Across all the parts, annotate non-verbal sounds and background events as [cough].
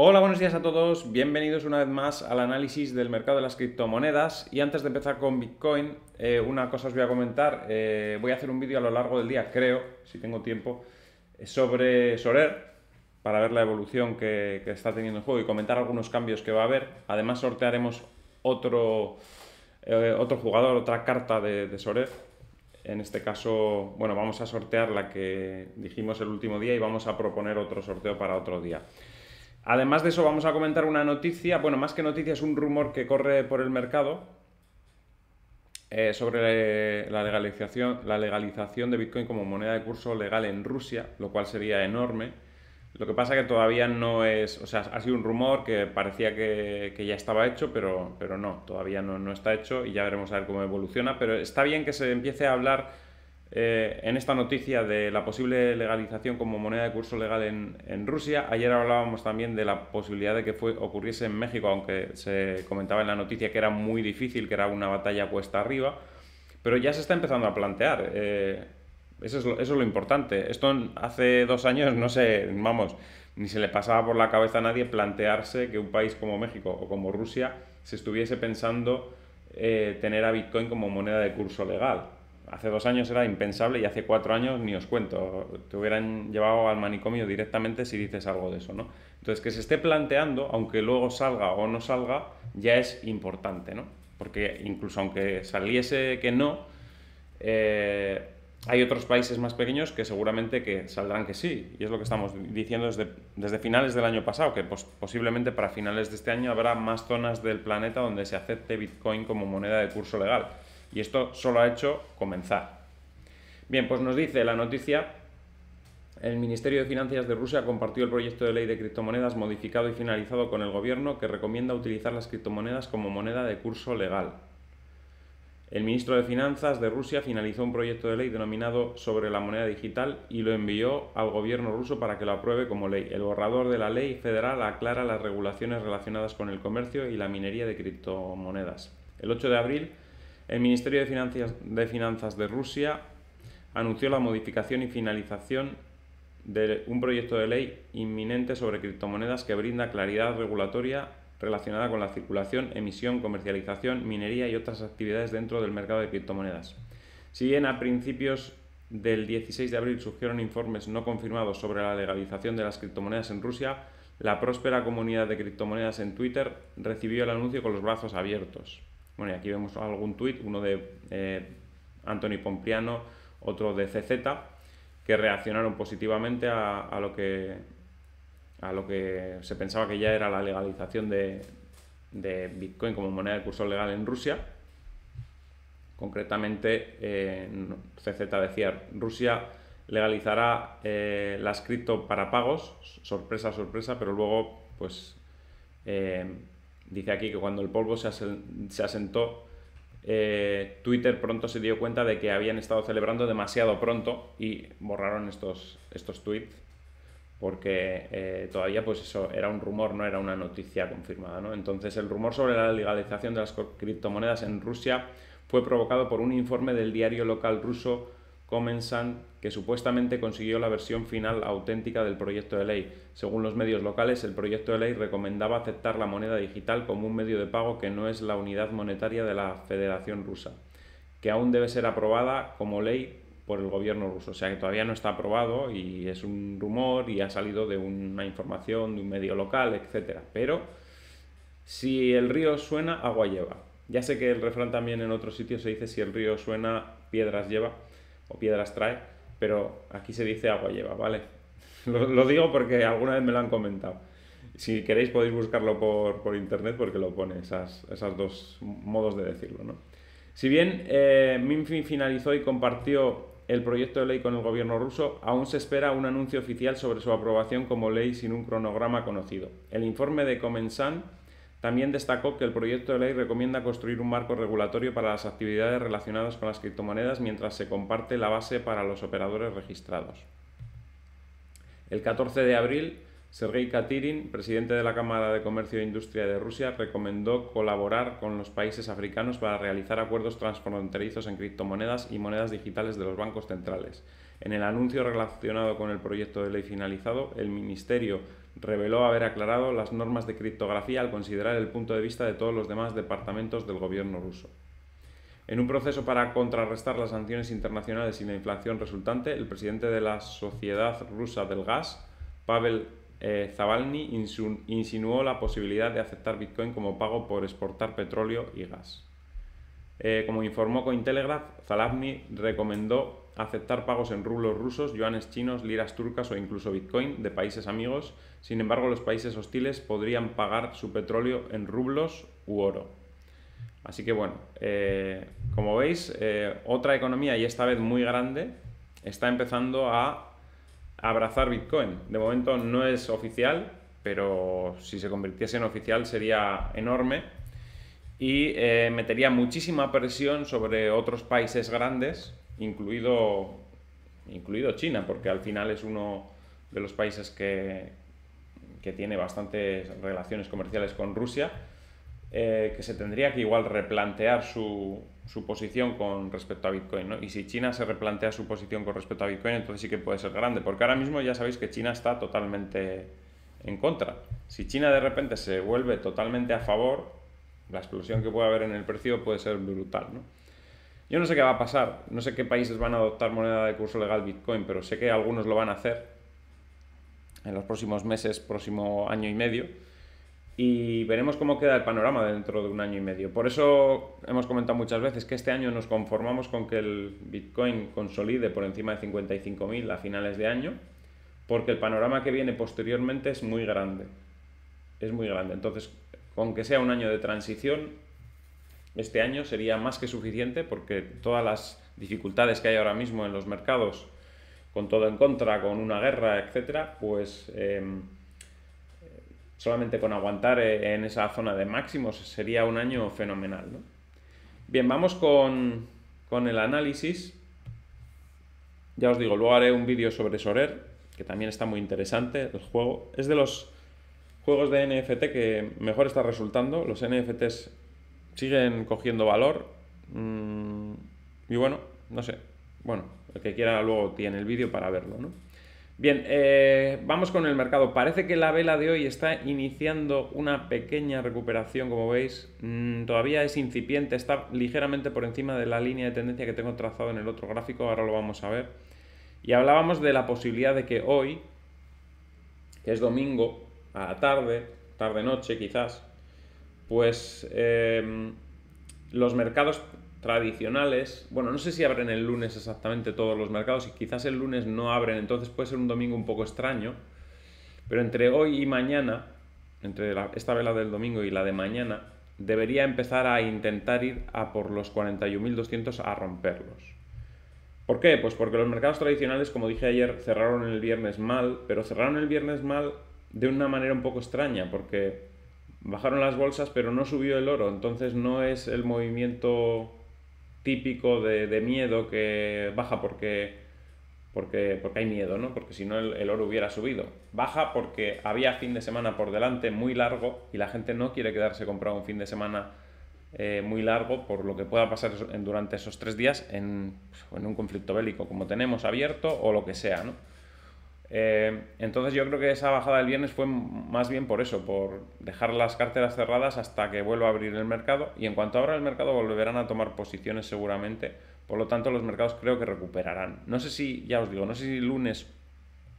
Hola, buenos días a todos. Bienvenidos una vez más al análisis del mercado de las criptomonedas. Y antes de empezar con Bitcoin, eh, una cosa os voy a comentar. Eh, voy a hacer un vídeo a lo largo del día, creo, si tengo tiempo, eh, sobre Sorer, para ver la evolución que, está teniendo el juego y comentar algunos cambios que va a haber. Además, sortearemos otro, otro jugador, otra carta de Sorer. En este caso, bueno, vamos a sortear la que dijimos el último día y vamos a proponer otro sorteo para otro día. Además de eso, vamos a comentar una noticia, bueno, más que noticia, es un rumor que corre por el mercado eh, sobre eh, la legalización, la legalización de Bitcoin como moneda de curso legal en Rusia, lo cual sería enorme. Lo que pasa que todavía no es, o sea, ha sido un rumor que parecía que, ya estaba hecho, pero, pero no, todavía no, no, está hecho y ya veremos a ver cómo evoluciona. Pero está bien que se empiece a hablar eh, en esta noticia de la posible legalización como moneda de curso legal en, Rusia. Ayer hablábamos también de la posibilidad de que ocurriese en México, aunque se comentaba en la noticia que era muy difícil, que era una batalla cuesta arriba, pero ya se está empezando a plantear. Eh, eso, es lo, importante. Esto hace dos años, no sé, vamos, ni se le pasaba por la cabeza a nadie plantearse que un país como México o como Rusia se estuviese pensando eh, tener a Bitcoin como moneda de curso legal hace dos años era impensable y hace cuatro años ni os cuento, te hubieran llevado al manicomio directamente si dices algo de eso, ¿no? Entonces, que se esté planteando, aunque luego salga o no salga, ya es importante, Porque incluso aunque saliese que no, eh, hay otros países más pequeños que seguramente que saldrán que sí, y es lo que estamos diciendo desde, finales del año pasado, que posiblemente para finales de este año habrá más zonas del planeta donde se acepte Bitcoin como moneda de curso legal y esto solo ha hecho comenzar. Bien, pues nos dice la noticia, el Ministerio de Finanzas de Rusia compartió el proyecto de ley de criptomonedas modificado y finalizado con el gobierno que recomienda utilizar las criptomonedas como moneda de curso legal. El ministro de Finanzas de Rusia finalizó un proyecto de ley denominado sobre la moneda digital y lo envió al gobierno ruso para que lo apruebe como ley. El borrador de la ley federal aclara las regulaciones relacionadas con el comercio y la minería de criptomonedas. El 8 de abril, el Ministerio de Finanzas, de Rusia anunció la modificación y finalización de un proyecto de ley inminente sobre criptomonedas que brinda claridad regulatoria relacionada con la circulación, emisión, comercialización, minería y otras actividades dentro del mercado de criptomonedas. Si bien a principios del 16 de abril surgieron informes no confirmados sobre la legalización de las criptomonedas en Rusia, la próspera comunidad de criptomonedas en Twitter recibió el anuncio con los brazos abiertos. Bueno, y aquí vemos algún tuit, uno de eh, Anthony Pompliano, otro de CZ, que reaccionaron positivamente a, lo que, a lo que se pensaba que ya era la legalización de, Bitcoin como moneda de curso legal en Rusia. Concretamente, eh, CZ decía, Rusia legalizará eh, las cripto para pagos, sorpresa, sorpresa, pero luego, pues, Dice aquí que cuando el polvo se, asentó, eh, Twitter pronto se dio cuenta de que habían estado celebrando demasiado pronto y borraron estos, estos tweets porque eh, todavía pues eso era un rumor, no era una noticia confirmada. Entonces el rumor sobre la legalización de las criptomonedas en Rusia fue provocado por un informe del diario local ruso Comensant, que supuestamente consiguió la versión final auténtica del proyecto de ley. Según los medios locales, el proyecto de ley recomendaba aceptar la moneda digital como un medio de pago que no es la unidad monetaria de la Federación Rusa, que aún debe ser aprobada como ley por el gobierno ruso. O sea que todavía no está aprobado y es un rumor y ha salido de una información, de un medio local, etc. Pero si el río suena, agua lleva. Ya sé que el refrán también en otros sitios se dice si el río suena, piedras lleva o piedras trae, pero aquí se dice agua lleva, ¿vale? [laughs] Lo, digo porque alguna vez me lo han comentado. Si queréis podéis buscarlo por, internet porque lo pone, esas, esas, dos modos de decirlo, ¿no? Si bien eh, Minfin finalizó y compartió el proyecto de ley con el gobierno ruso, aún se espera un anuncio oficial sobre su aprobación como ley sin un cronograma conocido. El informe de Comensan también destacó que el proyecto de ley recomienda construir un marco regulatorio para las actividades relacionadas con las criptomonedas mientras se comparte la base para los operadores registrados. El 14 de abril, Sergei Katirin, presidente de la Cámara de Comercio e Industria de Rusia, recomendó colaborar con los países africanos para realizar acuerdos transfronterizos en criptomonedas y monedas digitales de los bancos centrales. En el anuncio relacionado con el proyecto de ley finalizado, el Ministerio reveló haber aclarado las normas de criptografía al considerar el punto de vista de todos los demás departamentos del gobierno ruso. En un proceso para contrarrestar las sanciones internacionales y la inflación resultante, el presidente de la Sociedad Rusa del Gas, Pavel eh, Zavalny insinuó la posibilidad de aceptar Bitcoin como pago por exportar petróleo y gas. Eh, como informó Cointelegraph, Zavalny recomendó aceptar pagos en rublos rusos, yuanes chinos, liras turcas o incluso Bitcoin de países amigos. Sin embargo, los países hostiles podrían pagar su petróleo en rublos u oro. Así que bueno, eh, como veis, otra economía y esta vez muy grande está empezando a abrazar Bitcoin. De momento no es oficial, pero si se convirtiese en oficial sería enorme y eh, metería muchísima presión sobre otros países grandes, incluido, incluido China, porque al final es uno de los países que tiene bastantes relaciones comerciales con Rusia eh, que se tendría que igual replantear su, su posición con respecto a Bitcoin. ¿no? Y si China se replantea su posición con respecto a Bitcoin, entonces sí que puede ser grande, porque ahora mismo ya sabéis que China está totalmente en contra. Si China de repente se vuelve totalmente a favor, la explosión que puede haber en el precio puede ser brutal. ¿no? Yo no sé qué va a pasar, no sé qué países van a adoptar moneda de curso legal Bitcoin, pero sé que algunos lo van a hacer en los próximos meses, próximo año y medio y veremos cómo queda el panorama dentro de un año y medio. Por eso hemos comentado muchas veces que este año nos conformamos con que el Bitcoin consolide por encima de 55.000 a finales de año, porque el panorama que viene posteriormente es muy grande. Es muy grande. Entonces, con que sea un año de transición, este año sería más que suficiente porque todas las dificultades que hay ahora mismo en los mercados, con todo en contra, con una guerra, etc. pues... Eh, solamente con aguantar eh, en esa zona de máximos sería un año fenomenal. ¿no? Bien, vamos con, con, el análisis. Ya os digo, luego haré un vídeo sobre Sorer, que también está muy interesante el juego. Es de los juegos de NFT que mejor está resultando. Los NFTs siguen cogiendo valor. Mm, y bueno, no sé. Bueno, el que quiera luego tiene el vídeo para verlo, ¿no? Bien, eh, vamos con el mercado. Parece que la vela de hoy está iniciando una pequeña recuperación, como veis. Mm, todavía es incipiente, está ligeramente por encima de la línea de tendencia que tengo trazado en el otro gráfico, ahora lo vamos a ver. Y hablábamos de la posibilidad de que hoy, que es domingo, a tarde, tarde-noche quizás, pues eh, los mercados tradicionales, bueno, no sé si abren el lunes exactamente todos los mercados y quizás el lunes no abren, entonces puede ser un domingo un poco extraño, pero entre hoy y mañana, entre esta vela del domingo y la de mañana, debería empezar a intentar ir a por los 41.200 a romperlos. ¿Por qué? Pues porque los mercados tradicionales, como dije ayer, cerraron el viernes mal, pero cerraron el viernes mal de una manera un poco extraña, porque bajaron las bolsas pero no subió el oro, entonces no es el movimiento típico de, miedo que baja porque, porque, hay miedo, ¿no? Porque si no el, oro hubiera subido. Baja porque había fin de semana por delante muy largo y la gente no quiere quedarse comprado un fin de semana eh, muy largo por lo que pueda pasar durante esos tres días en, en, un conflicto bélico como tenemos abierto o lo que sea, ¿no? Eh, entonces yo creo que esa bajada del viernes fue más bien por eso, por dejar las carteras cerradas hasta que vuelva a abrir el mercado y en cuanto abra el mercado volverán a tomar posiciones seguramente, por lo tanto los mercados creo que recuperarán. No sé si, ya os digo, no sé si lunes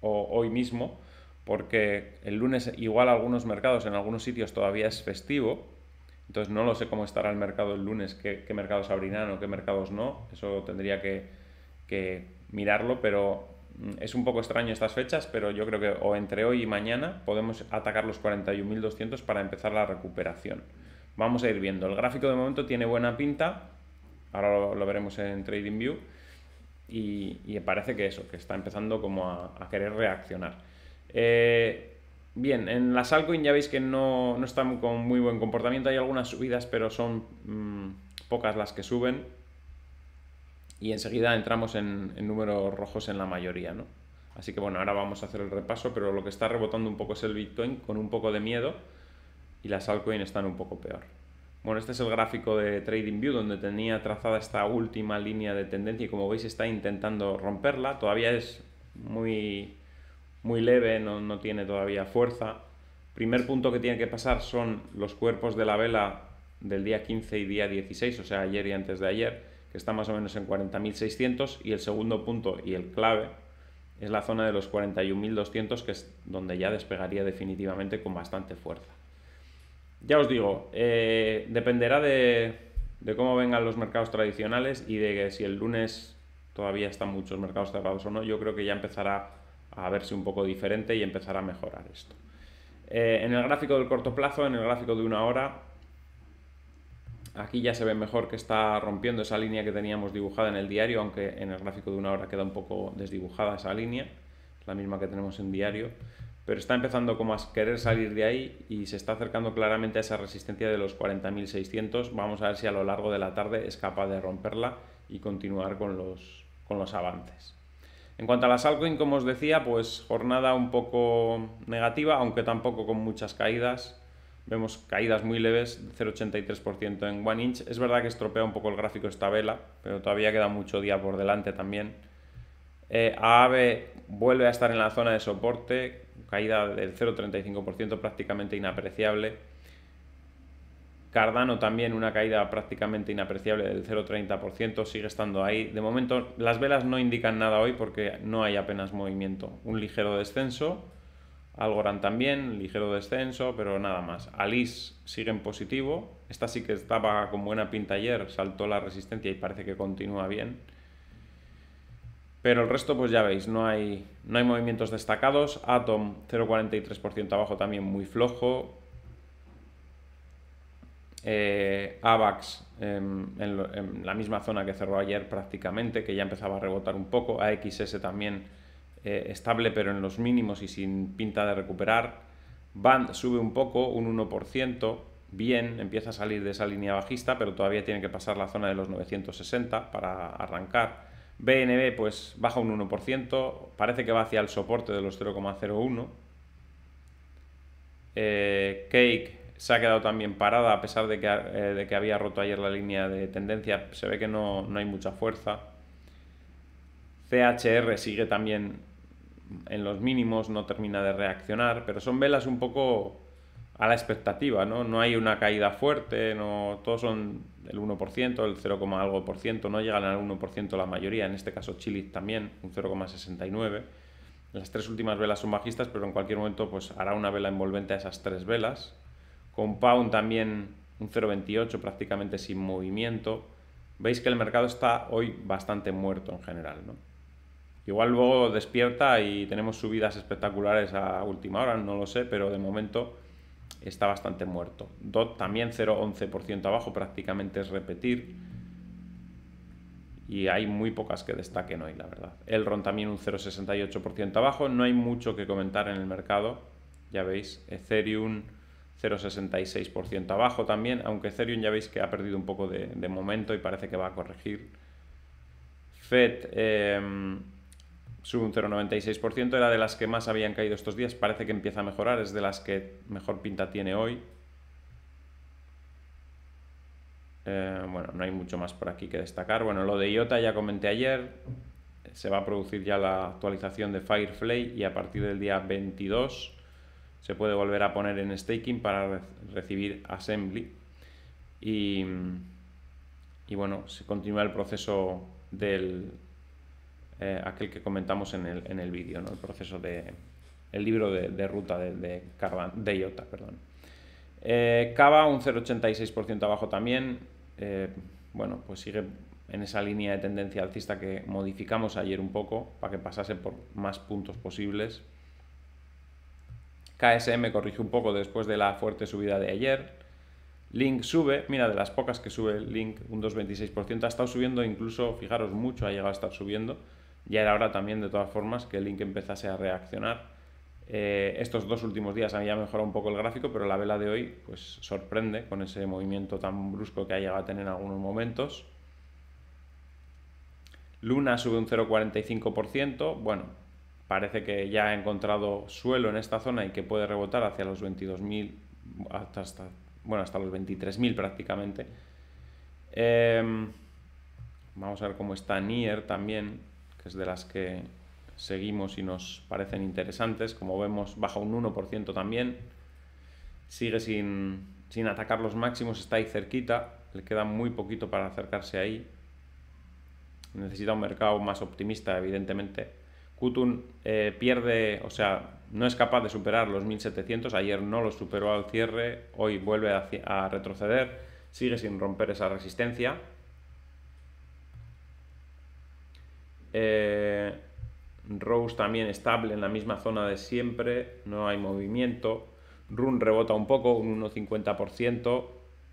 o hoy mismo, porque el lunes igual algunos mercados en algunos sitios todavía es festivo, entonces no lo sé cómo estará el mercado el lunes, qué, mercados abrirán o qué mercados no, eso tendría que mirarlo, pero Mm, es un poco extraño estas fechas, pero yo creo que entre hoy y mañana podemos atacar los 41.200 para empezar la recuperación. Vamos a ir viendo. El gráfico de momento tiene buena pinta. Ahora lo, veremos en TradingView. Y, y, parece que eso, que está empezando como a, querer reaccionar. Eh, bien, en las altcoins ya veis que no, están con muy buen comportamiento. Hay algunas subidas, pero son mm, pocas las que suben y enseguida entramos en, números rojos en la mayoría, Así que bueno, ahora vamos a hacer el repaso, pero lo que está rebotando un poco es el Bitcoin con un poco de miedo y las altcoins están un poco peor. Bueno, este es el gráfico de TradingView donde tenía trazada esta última línea de tendencia y como veis está intentando romperla. Todavía es muy, muy leve, no, no tiene todavía fuerza. Primer punto que tiene que pasar son los cuerpos de la vela del día 15 y día 16, o sea, ayer y antes de ayer que está más o menos en 40.600, y el segundo punto y el clave es la zona de los 41.200, que es donde ya despegaría definitivamente con bastante fuerza. Ya os digo, eh, dependerá de, cómo vengan los mercados tradicionales y de si el lunes todavía están muchos mercados cerrados o no, yo creo que ya empezará a verse un poco diferente y empezará a mejorar esto. Eh, en el gráfico del corto plazo, en el gráfico de una hora, Aquí ya se ve mejor que está rompiendo esa línea que teníamos dibujada en el diario, aunque en el gráfico de una hora queda un poco desdibujada esa línea, la misma que tenemos en diario, pero está empezando como a querer salir de ahí y se está acercando claramente a esa resistencia de los 40.600. Vamos a ver si a lo largo de la tarde es capaz de romperla y continuar con los, avances. En cuanto a las altcoins, como os decía, pues jornada un poco negativa, aunque tampoco con muchas caídas. Vemos caídas muy leves, 0,83% en One Inch. Es verdad que estropea un poco el gráfico esta vela, pero todavía queda mucho día por delante también. Eh, Aave vuelve a estar en la zona de soporte, caída del 0,35% prácticamente inapreciable. Cardano también una caída prácticamente inapreciable del 0,30%, sigue estando ahí. De momento las velas no indican nada hoy porque no hay apenas movimiento. Un ligero descenso Algorand también, ligero descenso, pero nada más. Alice sigue en positivo. Esta sí que estaba con buena pinta ayer, saltó la resistencia y parece que continúa bien. Pero el resto, pues ya veis, no hay, no hay movimientos destacados. Atom 0,43% abajo también muy flojo. Eh, AVAX em, en, en la misma zona que cerró ayer prácticamente, que ya empezaba a rebotar un poco. AXS también eh, estable pero en los mínimos y sin pinta de recuperar. Band sube un poco, un 1%, bien, empieza a salir de esa línea bajista, pero todavía tiene que pasar la zona de los 960 para arrancar. BNB pues baja un 1%, parece que va hacia el soporte de los 0,01. Eh, Cake se ha quedado también parada a pesar de que, eh, de que, había roto ayer la línea de tendencia, se ve que no, no hay mucha fuerza. CHR sigue también en los mínimos, no termina de reaccionar, pero son velas un poco a la expectativa, ¿no? No hay una caída fuerte, no todos son el 1%, el 0, algo por ciento, no llegan al 1% la mayoría, en este caso Chile también, un 0,69. Las tres últimas velas son bajistas, pero en cualquier momento pues hará una vela envolvente a esas tres velas. Compound también un 0,28 prácticamente sin movimiento. Veis que el mercado está hoy bastante muerto en general, ¿no? Igual luego despierta y tenemos subidas espectaculares a última hora, no lo sé, pero de momento está bastante muerto. DOT también 0,11% abajo, prácticamente es repetir. Y hay muy pocas que destaquen hoy, la verdad. Elron también un 0,68% abajo. No hay mucho que comentar en el mercado. Ya veis, Ethereum 0,66% abajo también, aunque Ethereum ya veis que ha perdido un poco de, momento y parece que va a corregir. FED em, sube un 0,96%, era de las que más habían caído estos días, parece que empieza a mejorar, es de las que mejor pinta tiene hoy. Eh, bueno, no hay mucho más por aquí que destacar. Bueno, lo de IOTA ya comenté ayer, se va a producir ya la actualización de Firefly y a partir del día 22 se puede volver a poner en staking para recibir assembly. y bueno, se continúa el proceso del, eh, aquel que comentamos en el, vídeo, el proceso de el libro de, ruta de, de IOTA. Perdón. Eh, Cava un 0,86% abajo también, eh, bueno, pues sigue en esa línea de tendencia alcista que modificamos ayer un poco para que pasase por más puntos posibles. KSM corrige un poco después de la fuerte subida de ayer. Link sube, mira, de las pocas que sube Link, un 2,26%, ha estado subiendo incluso, fijaros mucho, ha llegado a estar subiendo. Ya era hora también, de todas formas, que el Link empezase a reaccionar. Eh, estos dos últimos días había mejorado un poco el gráfico, pero la vela de hoy pues, sorprende con ese movimiento tan brusco que ha llegado a tener en algunos momentos. Luna sube un 0,45%. Bueno, parece que ya ha encontrado suelo en esta zona y que puede rebotar hacia los 22.000, hasta, hasta, bueno, hasta los 23.000 prácticamente. Em, vamos a ver cómo está Nier también es de las que seguimos y nos parecen interesantes. Como vemos, baja un 1% también. Sigue sin, atacar los máximos, está ahí cerquita. Le queda muy poquito para acercarse ahí. Necesita un mercado más optimista, evidentemente. Kutun eh, pierde, o sea, no es capaz de superar los 1700. Ayer no lo superó al cierre, hoy vuelve a retroceder. Sigue sin romper esa resistencia Eh, Rose también estable en la misma zona de siempre, no hay movimiento. Run rebota un poco, un 1,50%.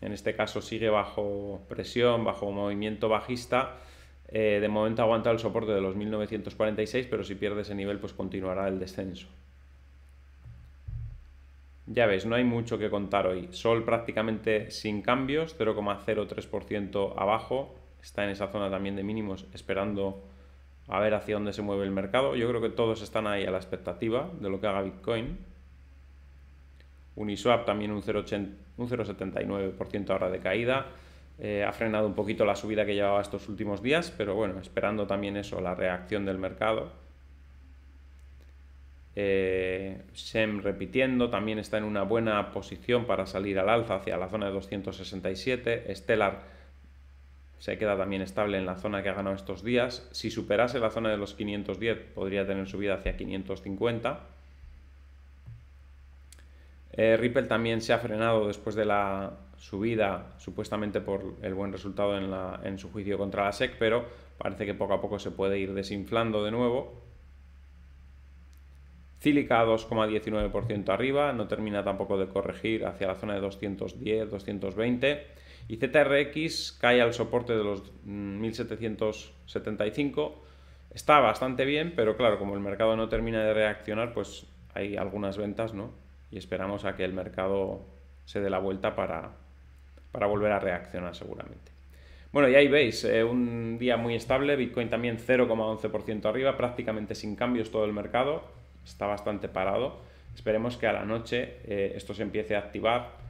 En este caso sigue bajo presión, bajo movimiento bajista. Eh, de momento aguanta el soporte de los 1946, pero si pierde ese nivel, pues continuará el descenso. Ya ves, no hay mucho que contar hoy. Sol prácticamente sin cambios, 0,03% abajo. Está en esa zona también de mínimos, esperando a ver hacia dónde se mueve el mercado. Yo creo que todos están ahí a la expectativa de lo que haga Bitcoin. Uniswap también un 0,79% ahora de caída. Eh, ha frenado un poquito la subida que llevaba estos últimos días, pero bueno, esperando también eso, la reacción del mercado. Eh, SEM repitiendo, también está en una buena posición para salir al alza hacia la zona de 267. Stellar se queda también estable en la zona que ha ganado estos días. Si superase la zona de los 510 podría tener subida hacia 550. Eh, Ripple también se ha frenado después de la subida, supuestamente por el buen resultado en, en su juicio contra la SEC, pero parece que poco a poco se puede ir desinflando de nuevo. Cílica 2,19% arriba, no termina tampoco de corregir hacia la zona de 210, 220. Y ZRX cae al soporte de los 1775. Mm, está bastante bien, pero claro, como el mercado no termina de reaccionar, pues hay algunas ventas, ¿no? Y esperamos a que el mercado se dé la vuelta para, volver a reaccionar seguramente. Bueno, y ahí veis, eh, un día muy estable, Bitcoin también 0,11% arriba, prácticamente sin cambios todo el mercado, está bastante parado. Esperemos que a la noche eh, esto se empiece a activar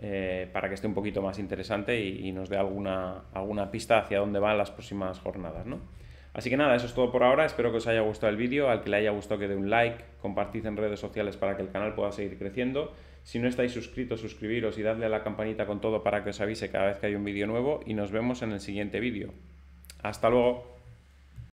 eh, para que esté un poquito más interesante y, nos dé alguna, alguna pista hacia dónde van las próximas jornadas. ¿no? Así que nada, eso es todo por ahora. Espero que os haya gustado el vídeo. Al que le haya gustado que dé un like, compartid en redes sociales para que el canal pueda seguir creciendo. Si no estáis suscritos, suscribiros y dadle a la campanita con todo para que os avise cada vez que hay un vídeo nuevo y nos vemos en el siguiente vídeo. Hasta luego.